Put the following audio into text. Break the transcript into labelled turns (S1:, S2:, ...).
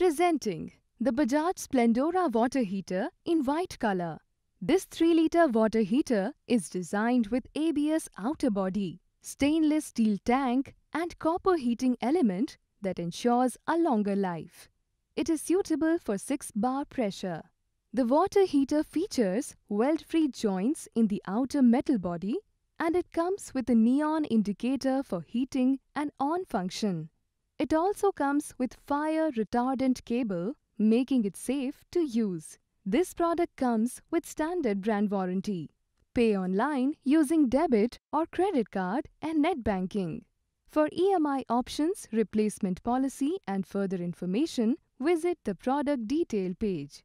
S1: Presenting the Bajaj Splendora water heater in white color. This 3 litre water heater is designed with ABS outer body, stainless steel tank and copper heating element that ensures a longer life. It is suitable for 6 bar pressure. The water heater features weld-free joints in the outer metal body and it comes with a neon indicator for heating and on function. It also comes with fire retardant cable, making it safe to use. This product comes with standard brand warranty. Pay online using debit or credit card and net banking. For EMI options, replacement policy and further information, visit the product detail page.